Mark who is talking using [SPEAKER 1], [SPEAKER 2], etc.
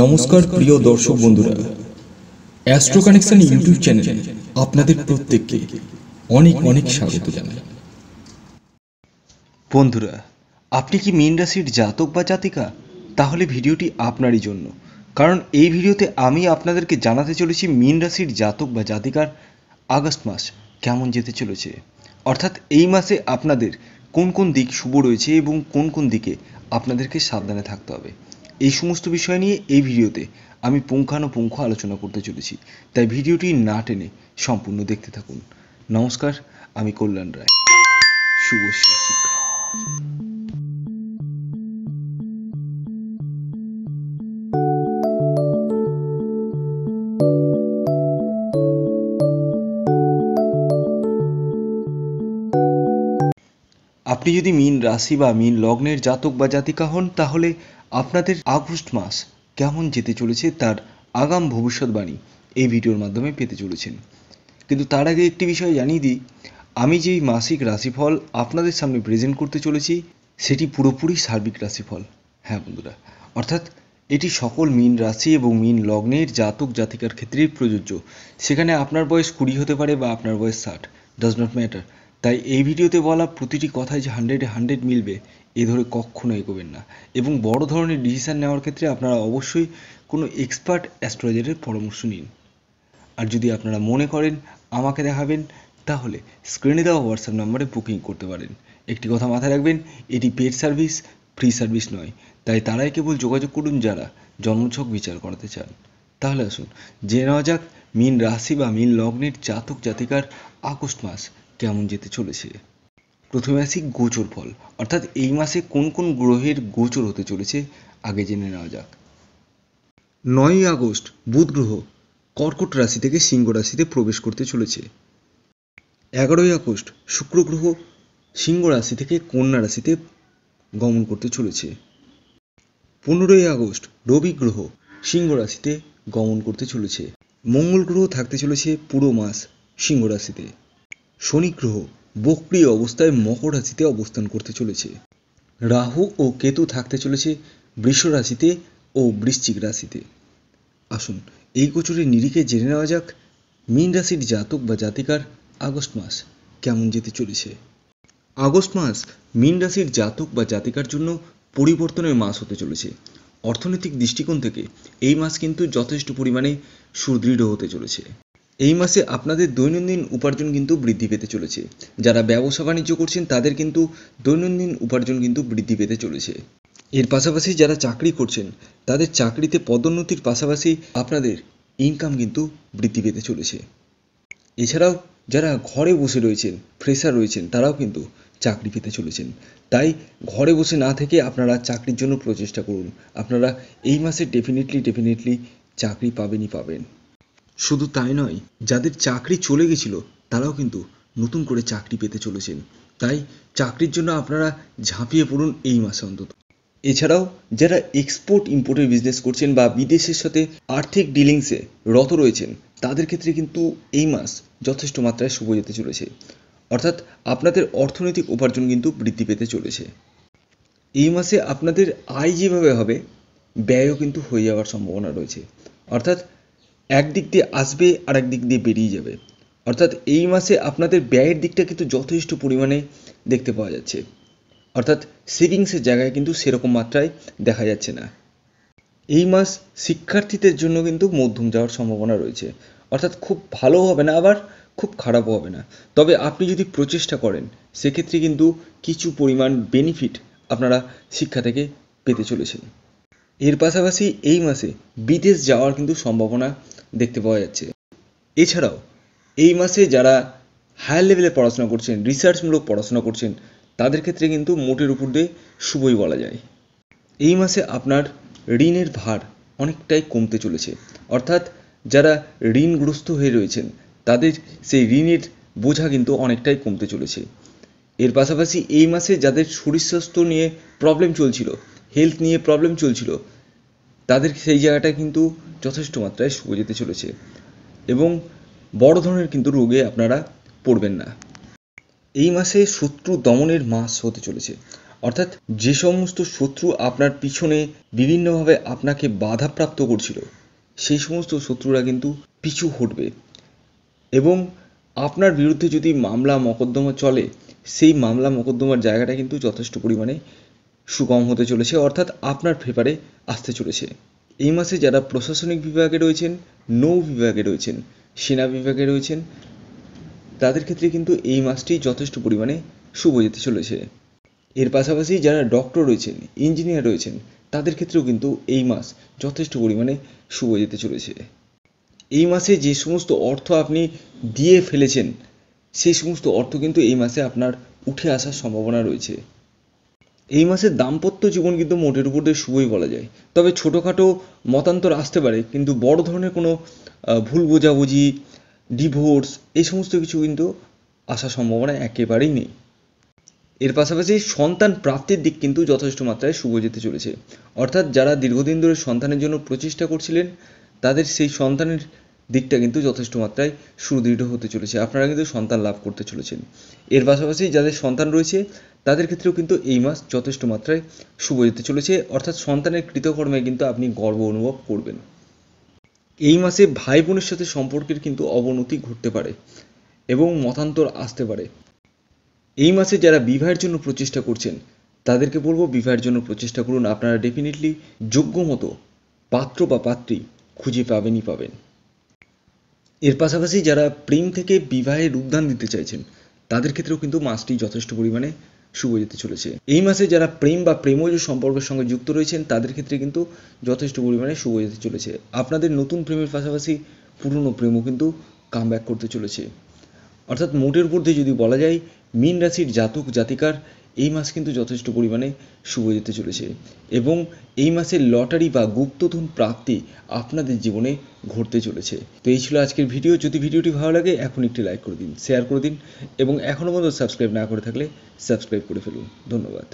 [SPEAKER 1] নমস্কার প্রিয় দর্শক বন্ধুরা অ্যাস্ট্রো কানেকশন ইউটিউব চ্যানেলে আপনাদের প্রত্যেককে অনেক অনেক স্বাগত জানাই বন্ধুরা আপনি কি মীন রাশির জাতক বা জাতিকা তাহলে ভিডিওটি আপনারই জন্য কারণ এই ভিডিওতে আমি আপনাদেরকে জানাতে চলেছি মীন রাশির জাতক বা জাতিকার আগস্ট মাস কেমন যেতে চলেছে অর্থাৎ এই মাসে আপনাদের কোন কোন দিক শুভ রয়েছে এবং কোন কোন দিকে আপনাদেরকে সাবধানে থাকতে হবে এই সমস্ত বিষয় নিয়ে এই ভিডিওতে আমি পুঙ্খানুপুঙ্খ আলোচনা করতে চলেছি তাই ভিডিওটি না টেনে সম্পূর্ণ দেখতে থাকুন নমস্কার আমি কল্যাণ রায় শুভশ্রী আপনি যদি মীন রাশি বা মীন লগ্নের জাতক বা জাতিকা হন তাহলে আপনাদের আগস্ট মাস কেমন যেতে চলেছে তার আগাম ভবিষ্যৎবাণী এই ভিডিওর মাধ্যমে পেতে চলেছেন কিন্তু তার আগে একটি বিষয় জানিয়ে দিই আমি যেই মাসিক রাশিফল আপনাদের সামনে প্রেজেন্ট করতে চলেছি সেটি পুরোপুরি সার্বিক রাশিফল হ্যাঁ বন্ধুরা অর্থাৎ এটি সকল মীন রাশি এবং মীন লগ্নের জাতক জাতিকার ক্ষেত্রেই প্রযোজ্য সেখানে আপনার বয়স কুড়ি হতে পারে বা আপনার বয়স ষাট ডাজ নট ম্যাটার তাই এই ভিডিওতে বলা প্রতিটি কথায় যে হান্ড্রেডে হান্ড্রেড মিলবে এ ধরে কখনো এগোবেন না এবং বড় ধরনের ডিসিশান নেওয়ার ক্ষেত্রে আপনারা অবশ্যই কোনো এক্সপার্ট অ্যাস্ট্রোলজারের পরামর্শ নিন আর যদি আপনারা মনে করেন আমাকে দেখাবেন তাহলে স্ক্রিনে দেওয়া হোয়াটসঅ্যাপ নাম্বারে বুকিং করতে পারেন একটি কথা মাথায় রাখবেন এটি পেড সার্ভিস ফ্রি সার্ভিস নয় তাই তারাই কেবল যোগাযোগ করুন যারা জন্মছক বিচার করাতে চান তাহলে আসুন জেনে নেওয়া যাক মীন রাশি বা মীন লগ্নের জাতক জাতিকার আগস্ট মাস কেমন যেতে চলেছে প্রথমে আসি গোচর ফল অর্থাৎ এই মাসে কোন কোন গ্রহের গোচর হতে চলেছে আগে জেনে নেওয়া যাক নয়ই আগস্ট বুধ গ্রহ কর্কট রাশি থেকে সিংহ রাশিতে প্রবেশ করতে চলেছে এগারোই আগস্ট শুক্র গ্রহ সিংহ রাশি থেকে কন্যা রাশিতে গমন করতে চলেছে পনেরোই আগস্ট রবি গ্রহ সিংহ রাশিতে গমন করতে চলেছে মঙ্গল গ্রহ থাকতে চলেছে পুরো মাস সিংহ রাশিতে শনি গ্রহ বক্রিয় অবস্থায় মকর রাশিতে অবস্থান করতে চলেছে রাহু ও কেতু থাকতে চলেছে বৃষ রাশিতে ও বৃশ্চিক রাশিতে আসুন এই কচুরের নিরিখে জেনে নেওয়া যাক মীন রাশির জাতক বা জাতিকার আগস্ট মাস কেমন যেতে চলেছে আগস্ট মাস মীন রাশির জাতক বা জাতিকার জন্য পরিবর্তনের মাস হতে চলেছে অর্থনৈতিক দৃষ্টিকোণ থেকে এই মাস কিন্তু যথেষ্ট পরিমাণে সুদৃঢ় হতে চলেছে এই মাসে আপনাদের দৈনন্দিন উপার্জন কিন্তু বৃদ্ধি পেতে চলেছে যারা ব্যবসা বাণিজ্য করছেন তাদের কিন্তু দৈনন্দিন উপার্জন কিন্তু বৃদ্ধি পেতে চলেছে এর পাশাপাশি যারা চাকরি করছেন তাদের চাকরিতে পদোন্নতির পাশাপাশি আপনাদের ইনকাম কিন্তু বৃদ্ধি পেতে চলেছে এছাড়াও যারা ঘরে বসে রয়েছেন ফ্রেশার রয়েছেন তারাও কিন্তু চাকরি পেতে চলেছেন তাই ঘরে বসে না থেকে আপনারা চাকরির জন্য প্রচেষ্টা করুন আপনারা এই মাসে ডেফিনেটলি ডেফিনেটলি চাকরি পাবেনই পাবেন শুধু তাই নয় যাদের চাকরি চলে গেছিল তারাও কিন্তু নতুন করে চাকরি পেতে চলেছেন তাই চাকরির জন্য আপনারা ঝাঁপিয়ে পড়ুন এই মাসে অন্তত এছাড়াও যারা এক্সপোর্ট ইম্পোর্টের বিজনেস করছেন বা বিদেশের সাথে আর্থিক ডিলিংসে রত রয়েছেন তাদের ক্ষেত্রে কিন্তু এই মাস যথেষ্ট মাত্রায় শুভ যেতে চলেছে অর্থাৎ আপনাদের অর্থনৈতিক উপার্জন কিন্তু বৃদ্ধি পেতে চলেছে এই মাসে আপনাদের আয় যেভাবে হবে ব্যয়ও কিন্তু হয়ে যাওয়ার সম্ভাবনা রয়েছে অর্থাৎ একদিক দিয়ে আসবে আর একদিক দিয়ে বেরিয়ে যাবে অর্থাৎ এই মাসে আপনাদের ব্যয়ের দিকটা কিন্তু যথেষ্ট পরিমাণে দেখতে পাওয়া যাচ্ছে অর্থাৎ সেভিংসের জায়গায় কিন্তু সেরকম মাত্রায় দেখা যাচ্ছে না এই মাস শিক্ষার্থীদের জন্য কিন্তু মধ্যম যাওয়ার সম্ভাবনা রয়েছে অর্থাৎ খুব ভালো হবে না আবার খুব খারাপও হবে না তবে আপনি যদি প্রচেষ্টা করেন সেক্ষেত্রে কিন্তু কিছু পরিমাণ বেনিফিট আপনারা শিক্ষা থেকে পেতে চলেছেন এর পাশাপাশি এই মাসে বিদেশ যাওয়ার কিন্তু সম্ভাবনা দেখতে পাওয়া যাচ্ছে এছাড়াও এই মাসে যারা হায়ার লেভেলে পড়াশোনা করছেন রিসার্চমূলক পড়াশোনা করছেন তাদের ক্ষেত্রে কিন্তু মোটের উপর দিয়ে শুভই বলা যায় এই মাসে আপনার ঋণের ভার অনেকটাই কমতে চলেছে অর্থাৎ যারা ঋণগ্রস্ত হয়ে রয়েছেন তাদের সেই ঋণের বোঝা কিন্তু অনেকটাই কমতে চলেছে এর পাশাপাশি এই মাসে যাদের শরীর স্বাস্থ্য নিয়ে প্রবলেম চলছিল হেলথ নিয়ে প্রবলেম চলছিল তাদের সেই জায়গাটা কিন্তু যথেষ্ট মাত্রায় শুয়ে যেতে চলেছে এবং বড় ধরনের কিন্তু রোগে আপনারা পড়বেন না এই মাসে শত্রু দমনের মাস হতে চলেছে অর্থাৎ যে সমস্ত শত্রু আপনার পিছনে বিভিন্নভাবে আপনাকে বাধাপ্রাপ্ত করছিল সেই সমস্ত শত্রুরা কিন্তু পিছু হটবে এবং আপনার বিরুদ্ধে যদি মামলা মকদ্দমা চলে সেই মামলা মকদ্দমার জায়গাটা কিন্তু যথেষ্ট পরিমাণে সুগম হতে চলেছে অর্থাৎ আপনার ফেভারে আসতে চলেছে এই মাসে যারা প্রশাসনিক বিভাগে রয়েছেন নৌ বিভাগে রয়েছেন সেনা বিভাগে রয়েছেন তাদের ক্ষেত্রে কিন্তু এই মাসটি যথেষ্ট পরিমাণে শুভ যেতে চলেছে এর পাশাপাশি যারা ডক্টর রয়েছেন ইঞ্জিনিয়ার রয়েছেন তাদের ক্ষেত্রেও কিন্তু এই মাস যথেষ্ট পরিমাণে শুভ যেতে চলেছে এই মাসে যে সমস্ত অর্থ আপনি দিয়ে ফেলেছেন সেই সমস্ত অর্থ কিন্তু এই মাসে আপনার উঠে আসার সম্ভাবনা রয়েছে এই মাসের দাম্পত্য জীবন কিন্তু মোটের উপর দিয়ে শুভই বলা যায় তবে ছোটোখাটো মতান্তর আসতে পারে কিন্তু বড় ধরনের কোনো ভুল বোঝাবুঝি ডিভোর্স এই সমস্ত কিছু কিন্তু আসার সম্ভাবনা একেবারেই নেই এর পাশাপাশি সন্তান প্রাপ্তির দিক কিন্তু যথেষ্ট মাত্রায় শুভ যেতে চলেছে অর্থাৎ যারা দীর্ঘদিন ধরে সন্তানের জন্য প্রচেষ্টা করছিলেন তাদের সেই সন্তানের দিকটা কিন্তু যথেষ্ট মাত্রায় সুদৃঢ় হতে চলেছে আপনারা কিন্তু সন্তান লাভ করতে চলেছেন এর পাশাপাশি যাদের সন্তান রয়েছে তাদের ক্ষেত্রেও কিন্তু এই মাস যথেষ্ট মাত্রায় শুভ যেতে চলেছে অর্থাৎ সন্তানের কৃতকর্মে কিন্তু আপনি গর্ব অনুভব করবেন এই মাসে ভাই বোনের সাথে সম্পর্কের কিন্তু অবনতি ঘটতে পারে এবং মতান্তর আসতে পারে এই মাসে যারা বিবাহের জন্য প্রচেষ্টা করছেন তাদেরকে বলবো বিবাহের জন্য প্রচেষ্টা করুন আপনারা ডেফিনেটলি যোগ্য মতো পাত্র বা পাত্রী খুঁজে পাবেনই পাবেন এর পাশাপাশি যারা প্রেম থেকে বিবাহের রূপদান দিতে চাইছেন তাদের ক্ষেত্রেও কিন্তু মাসটি যথেষ্ট পরিমাণে শুভ যেতে চলেছে এই মাসে যারা প্রেম বা প্রেমজ সম্পর্কের সঙ্গে যুক্ত রয়েছেন তাদের ক্ষেত্রে কিন্তু যথেষ্ট পরিমাণে শুভ যেতে চলেছে আপনাদের নতুন প্রেমের পাশাপাশি পুরনো প্রেমও কিন্তু কাম করতে চলেছে অর্থাৎ মোটের উপর দিয়ে যদি বলা যায় মীন রাশির জাতক জাতিকার এই মাস কিন্তু যথেষ্ট পরিমাণে শুভ যেতে চলেছে এবং এই মাসের লটারি বা গুপ্তধন প্রাপ্তি আপনাদের জীবনে ঘটতে চলেছে তো এই ছিল আজকের ভিডিও যদি ভিডিওটি ভালো লাগে এখন একটি লাইক করে দিন শেয়ার করে দিন এবং এখনও পর্যন্ত সাবস্ক্রাইব না করে থাকলে সাবস্ক্রাইব করে ফেলুন ধন্যবাদ